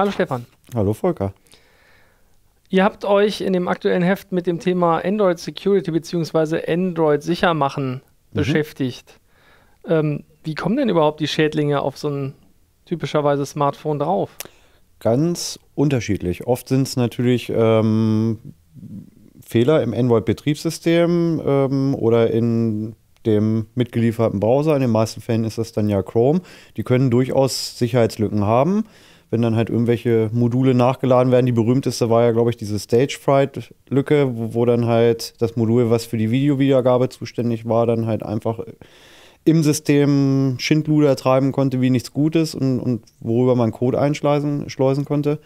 Hallo Stefan. Hallo Volker. Ihr habt euch in dem aktuellen Heft mit dem Thema Android Security bzw. Android sicher machen mhm. beschäftigt. Ähm, wie kommen denn überhaupt die Schädlinge auf so ein typischerweise Smartphone drauf? Ganz unterschiedlich. Oft sind es natürlich ähm, Fehler im Android-Betriebssystem ähm, oder in dem mitgelieferten Browser. In den meisten Fällen ist das dann ja Chrome. Die können durchaus Sicherheitslücken haben wenn dann halt irgendwelche Module nachgeladen werden. Die berühmteste war ja, glaube ich, diese Stage-Fright-Lücke, wo, wo, dann halt das Modul, was für die Videowiedergabe zuständig war, dann halt einfach im System Schindluder treiben konnte, wie nichts Gutes und, und worüber man Code einschleusen schleusen konnte.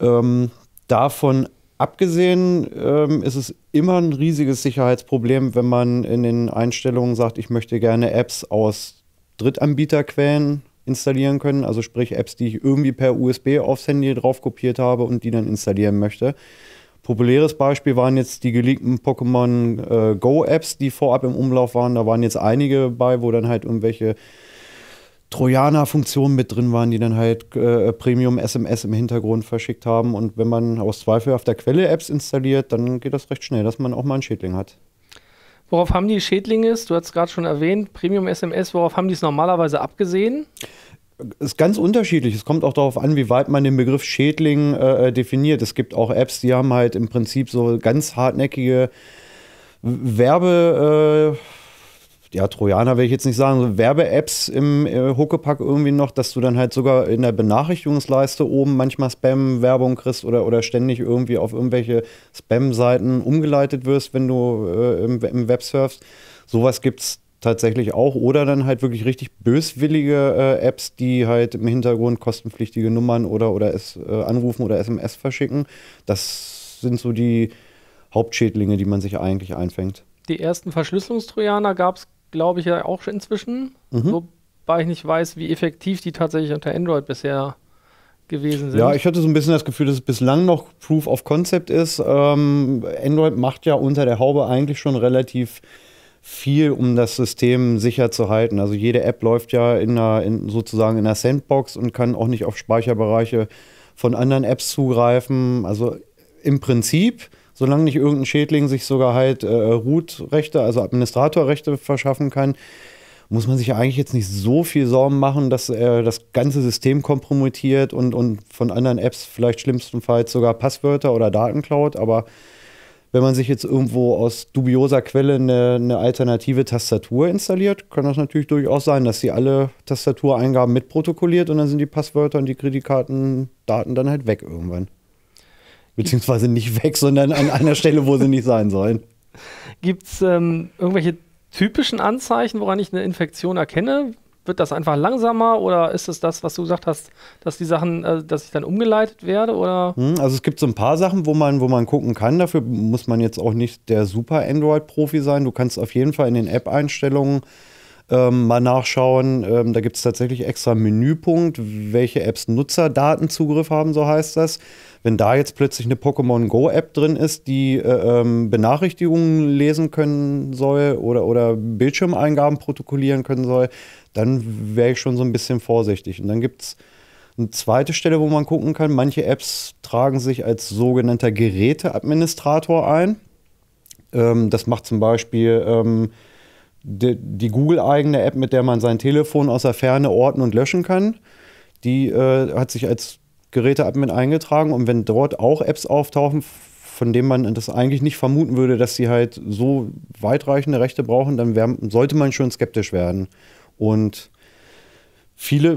Ähm, davon abgesehen ähm, ist es immer ein riesiges Sicherheitsproblem, wenn man in den Einstellungen sagt, ich möchte gerne Apps aus Drittanbieterquellen installieren können. Also sprich Apps, die ich irgendwie per USB aufs Handy drauf kopiert habe und die dann installieren möchte. Populäres Beispiel waren jetzt die geleakten Pokémon äh, Go-Apps, die vorab im Umlauf waren. Da waren jetzt einige bei, wo dann halt irgendwelche Trojaner-Funktionen mit drin waren, die dann halt äh, Premium-SMS im Hintergrund verschickt haben. Und wenn man aus zweifelhafter Quelle Apps installiert, dann geht das recht schnell, dass man auch mal einen Schädling hat. Worauf haben die Schädlinge Du hast es gerade schon erwähnt, Premium-SMS, worauf haben die es normalerweise abgesehen? ist ganz unterschiedlich. Es kommt auch darauf an, wie weit man den Begriff Schädling äh, äh definiert. Es gibt auch Apps, die haben halt im Prinzip so ganz hartnäckige Werbe. Äh ja, Trojaner will ich jetzt nicht sagen, so Werbe-Apps im äh, Huckepack irgendwie noch, dass du dann halt sogar in der Benachrichtigungsleiste oben manchmal Spam-Werbung kriegst oder, oder ständig irgendwie auf irgendwelche Spam-Seiten umgeleitet wirst, wenn du äh, im, im Web surfst. Sowas gibt es tatsächlich auch. Oder dann halt wirklich richtig böswillige äh, Apps, die halt im Hintergrund kostenpflichtige Nummern oder, oder es, äh, anrufen oder SMS verschicken. Das sind so die Hauptschädlinge, die man sich eigentlich einfängt. Die ersten Verschlüsselungstrojaner gab es, glaube ich, ja auch schon inzwischen. Mhm. Wobei ich nicht weiß, wie effektiv die tatsächlich unter Android bisher gewesen sind. Ja, ich hatte so ein bisschen das Gefühl, dass es bislang noch Proof of Concept ist. Ähm, Android macht ja unter der Haube eigentlich schon relativ viel, um das System sicher zu halten. Also jede App läuft ja in einer, in, sozusagen in einer Sandbox und kann auch nicht auf Speicherbereiche von anderen Apps zugreifen. Also im Prinzip solange nicht irgendein Schädling sich sogar halt äh, Root-Rechte, also Administratorrechte verschaffen kann, muss man sich ja eigentlich jetzt nicht so viel Sorgen machen, dass er das ganze System kompromittiert und, und von anderen Apps vielleicht schlimmstenfalls sogar Passwörter oder Daten klaut. Aber wenn man sich jetzt irgendwo aus dubioser Quelle eine, eine alternative Tastatur installiert, kann das natürlich durchaus sein, dass sie alle Tastatureingaben mitprotokolliert und dann sind die Passwörter und die Kreditkartendaten dann halt weg irgendwann. Beziehungsweise nicht weg, sondern an einer Stelle, wo sie nicht sein sollen. Gibt es ähm, irgendwelche typischen Anzeichen, woran ich eine Infektion erkenne? Wird das einfach langsamer oder ist es das, was du gesagt hast, dass die Sachen, äh, dass ich dann umgeleitet werde? Oder? Hm, also es gibt so ein paar Sachen, wo man, wo man gucken kann. Dafür muss man jetzt auch nicht der super Android-Profi sein. Du kannst auf jeden Fall in den App-Einstellungen ähm, mal nachschauen. Ähm, da gibt es tatsächlich extra einen Menüpunkt, welche Apps Nutzerdatenzugriff haben, so heißt das. Wenn da jetzt plötzlich eine Pokémon Go App drin ist, die äh, ähm, Benachrichtigungen lesen können soll oder, oder Bildschirmeingaben protokollieren können soll, dann wäre ich schon so ein bisschen vorsichtig. Und dann gibt es eine zweite Stelle, wo man gucken kann. Manche Apps tragen sich als sogenannter Geräteadministrator ein. Ähm, das macht zum Beispiel ähm, die, die Google-eigene App, mit der man sein Telefon aus der Ferne orten und löschen kann, die äh, hat sich als Geräte-App mit eingetragen und wenn dort auch Apps auftauchen, von denen man das eigentlich nicht vermuten würde, dass sie halt so weitreichende Rechte brauchen, dann wär, sollte man schon skeptisch werden. Und viele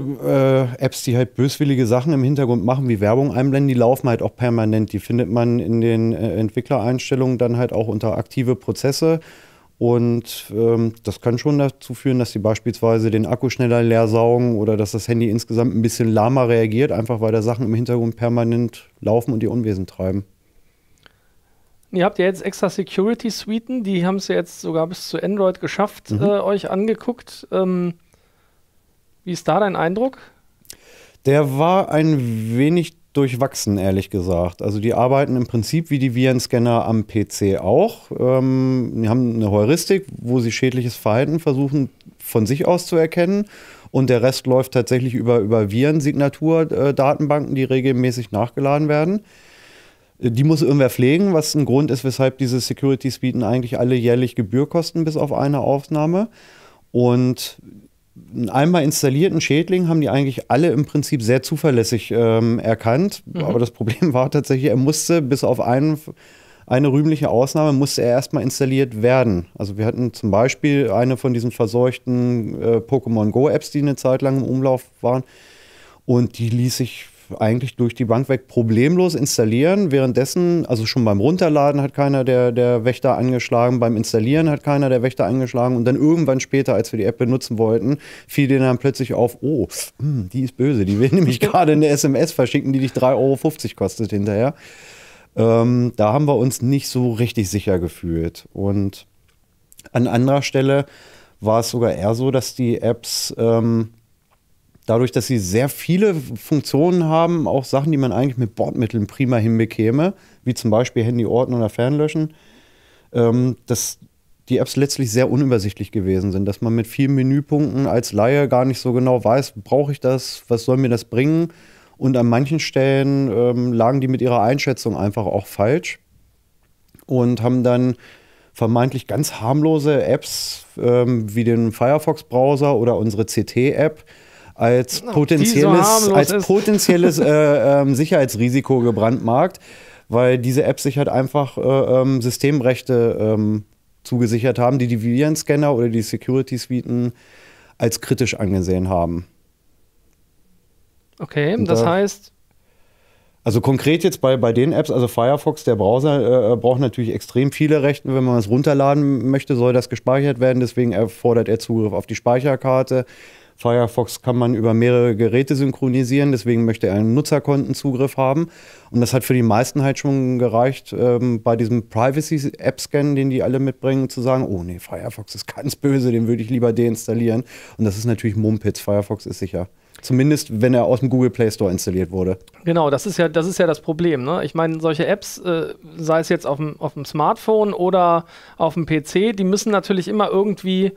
äh, Apps, die halt böswillige Sachen im Hintergrund machen, wie Werbung einblenden, die laufen halt auch permanent. Die findet man in den äh, Entwicklereinstellungen dann halt auch unter aktive Prozesse. Und ähm, das kann schon dazu führen, dass sie beispielsweise den Akku schneller leer saugen oder dass das Handy insgesamt ein bisschen lahmer reagiert, einfach weil da Sachen im Hintergrund permanent laufen und ihr Unwesen treiben. Ihr habt ja jetzt extra Security-Suiten, die haben es ja jetzt sogar bis zu Android geschafft, mhm. äh, euch angeguckt. Ähm, wie ist da dein Eindruck? Der war ein wenig durchwachsen, ehrlich gesagt. Also die arbeiten im Prinzip wie die Virenscanner am PC auch. Ähm, die haben eine Heuristik, wo sie schädliches Verhalten versuchen von sich aus zu erkennen. Und der Rest läuft tatsächlich über, über Virensignatur-Datenbanken, die regelmäßig nachgeladen werden. Die muss irgendwer pflegen, was ein Grund ist, weshalb diese Securities bieten eigentlich alle jährlich Gebühr kosten, bis auf eine Aufnahme. Und einmal installierten Schädling haben die eigentlich alle im Prinzip sehr zuverlässig ähm, erkannt. Mhm. Aber das Problem war tatsächlich, er musste bis auf einen, eine rühmliche Ausnahme, musste er erstmal installiert werden. Also wir hatten zum Beispiel eine von diesen verseuchten äh, Pokémon Go-Apps, die eine Zeit lang im Umlauf waren. Und die ließ sich eigentlich durch die Bank weg problemlos installieren. Währenddessen, also schon beim Runterladen hat keiner der, der Wächter angeschlagen, beim Installieren hat keiner der Wächter angeschlagen und dann irgendwann später, als wir die App benutzen wollten, fiel denen dann plötzlich auf, oh, hm, die ist böse, die will nämlich gerade eine SMS verschicken, die dich 3,50 Euro kostet hinterher. Ähm, da haben wir uns nicht so richtig sicher gefühlt. Und an anderer Stelle war es sogar eher so, dass die Apps... Ähm, dadurch, dass sie sehr viele Funktionen haben, auch Sachen, die man eigentlich mit Bordmitteln prima hinbekäme, wie zum Beispiel Handy orten oder Fernlöschen, ähm, dass die Apps letztlich sehr unübersichtlich gewesen sind, dass man mit vielen Menüpunkten als Laie gar nicht so genau weiß, brauche ich das, was soll mir das bringen. Und an manchen Stellen ähm, lagen die mit ihrer Einschätzung einfach auch falsch und haben dann vermeintlich ganz harmlose Apps ähm, wie den Firefox-Browser oder unsere CT-App als potenzielles, so als potenzielles äh, äh, Sicherheitsrisiko gebrandmarkt, weil diese Apps sich halt einfach äh, ähm, Systemrechte ähm, zugesichert haben, die die Virenscanner oder die Security-Suiten als kritisch angesehen haben. Okay, Und, das heißt, also konkret jetzt bei, bei den Apps, also Firefox, der Browser äh, äh braucht natürlich extrem viele Rechte. Wenn man es runterladen möchte, soll das gespeichert werden. Deswegen erfordert er Zugriff auf die Speicherkarte. Firefox kann man über mehrere Geräte synchronisieren, deswegen möchte er einen Nutzerkontenzugriff haben. Und das hat für die meisten halt schon gereicht, ähm, bei diesem Privacy-App-Scan, den die alle mitbringen, zu sagen, oh nee, Firefox ist ganz böse, den würde ich lieber deinstallieren. Und das ist natürlich Mumpitz, Firefox ist sicher. Zumindest, wenn er aus dem Google Play Store installiert wurde. Genau, das ist ja das, ist ja das Problem. Ne? Ich meine, solche Apps, äh, sei es jetzt auf dem, auf dem Smartphone oder auf dem PC, die müssen natürlich immer irgendwie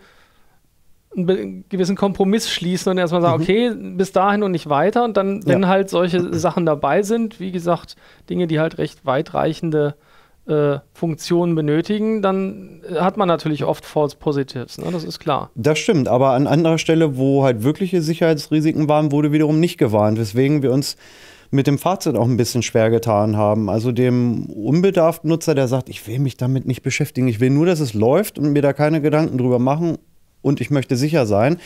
einen gewissen Kompromiss schließen und erstmal sagen, mhm. okay, bis dahin und nicht weiter. Und dann, wenn ja. halt solche Sachen dabei sind, wie gesagt, Dinge, die halt recht weitreichende äh, Funktionen benötigen, dann äh, hat man natürlich oft False Positives, ne? das ist klar. Das stimmt, aber an anderer Stelle, wo halt wirkliche Sicherheitsrisiken waren, wurde wiederum nicht gewarnt, weswegen wir uns mit dem Fazit auch ein bisschen schwer getan haben. Also dem unbedarften Nutzer, der sagt, ich will mich damit nicht beschäftigen, ich will nur, dass es läuft und mir da keine Gedanken drüber machen, und ich möchte sicher sein.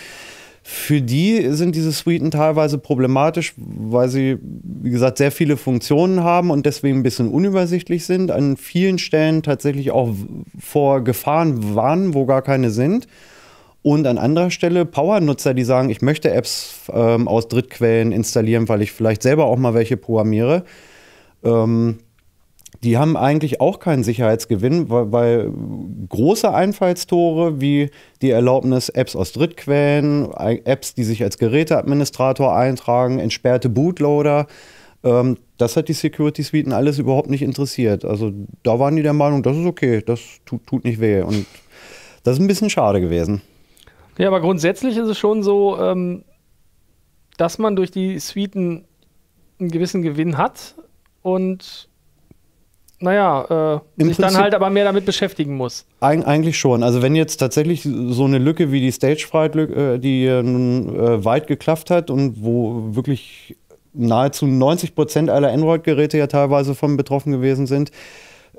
Für die sind diese Suiten teilweise problematisch, weil sie, wie gesagt, sehr viele Funktionen haben und deswegen ein bisschen unübersichtlich sind. An vielen Stellen tatsächlich auch vor Gefahren warnen, wo gar keine sind. Und an anderer Stelle Power-Nutzer, die sagen, ich möchte Apps ähm, aus Drittquellen installieren, weil ich vielleicht selber auch mal welche programmiere. Ähm, die haben eigentlich auch keinen Sicherheitsgewinn, weil, weil große Einfallstore wie die Erlaubnis, Apps aus Drittquellen, Apps, die sich als Geräteadministrator eintragen, entsperrte Bootloader, ähm, das hat die Security Suiten alles überhaupt nicht interessiert. Also da waren die der Meinung, das ist okay, das tut, tut nicht weh. Und das ist ein bisschen schade gewesen. Ja, aber grundsätzlich ist es schon so, ähm, dass man durch die Suiten einen gewissen Gewinn hat und naja, äh, sich dann halt aber mehr damit beschäftigen muss. Eig eigentlich schon. Also wenn jetzt tatsächlich so eine Lücke wie die Stage-Fright, äh, die äh, äh, weit geklafft hat und wo wirklich nahezu 90 Prozent aller Android-Geräte ja teilweise von betroffen gewesen sind,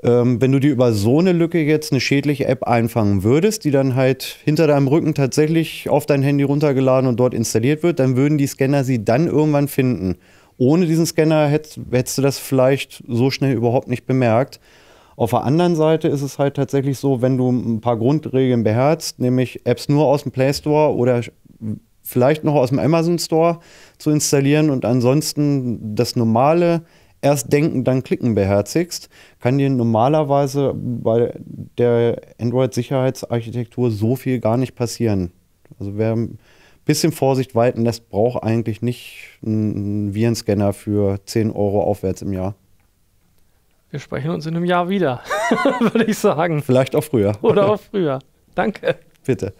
ähm, wenn du dir über so eine Lücke jetzt eine schädliche App einfangen würdest, die dann halt hinter deinem Rücken tatsächlich auf dein Handy runtergeladen und dort installiert wird, dann würden die Scanner sie dann irgendwann finden ohne diesen Scanner hätt, hättest du das vielleicht so schnell überhaupt nicht bemerkt. Auf der anderen Seite ist es halt tatsächlich so, wenn du ein paar Grundregeln beherzt, nämlich Apps nur aus dem Play Store oder vielleicht noch aus dem Amazon Store zu installieren und ansonsten das normale erst denken, dann klicken beherzigst, kann dir normalerweise bei der Android-Sicherheitsarchitektur so viel gar nicht passieren. Also wer bisschen Vorsicht walten lässt, braucht eigentlich nicht einen Virenscanner für 10 Euro aufwärts im Jahr. Wir sprechen uns in einem Jahr wieder, würde ich sagen. Vielleicht auch früher. Oder auch früher. Danke. Bitte.